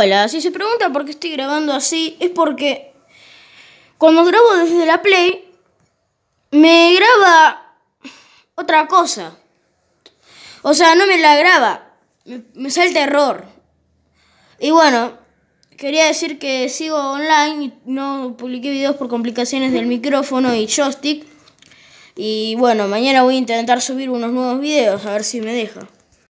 Hola, si se pregunta por qué estoy grabando así, es porque cuando grabo desde la Play, me graba otra cosa. O sea, no me la graba, me, sale el error. Y bueno, quería decir que sigo online no publiqué videos por complicaciones del micrófono y joystick. Y bueno, mañana voy a intentar subir unos nuevos videos, a ver si me deja.